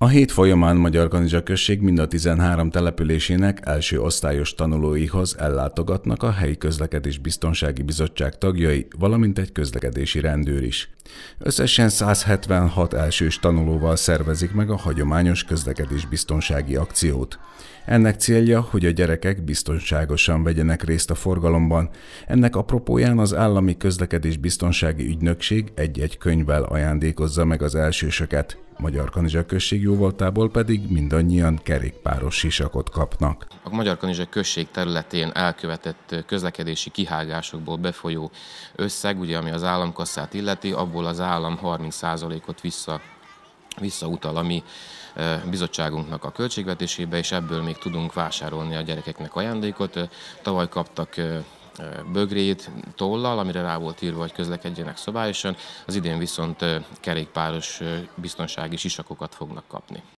A hét folyamán Magyar Kanizsa község mind a 13 településének első osztályos tanulóihoz ellátogatnak a helyi közlekedés biztonsági bizottság tagjai, valamint egy közlekedési rendőr is. Összesen 176 elsős tanulóval szervezik meg a hagyományos közlekedés biztonsági akciót. Ennek célja, hogy a gyerekek biztonságosan vegyenek részt a forgalomban. Ennek apropóján az Állami Közlekedés Biztonsági Ügynökség egy-egy könyvvel ajándékozza meg az elsősöket. Magyar Kanizsák község jóvoltából pedig mindannyian kerékpáros sisakot kapnak. A Magyar Kanizsák község területén elkövetett közlekedési kihágásokból befolyó összeg, ugye ami az államkasszát illeti, abból az állam 30%-ot vissza visszautal a mi e, bizottságunknak a költségvetésébe, és ebből még tudunk vásárolni a gyerekeknek ajándékot. E, tavaly kaptak e, bögrét tollal, amire rá volt írva, hogy közlekedjenek szabályosan, az idén viszont kerékpáros biztonsági sisakokat fognak kapni.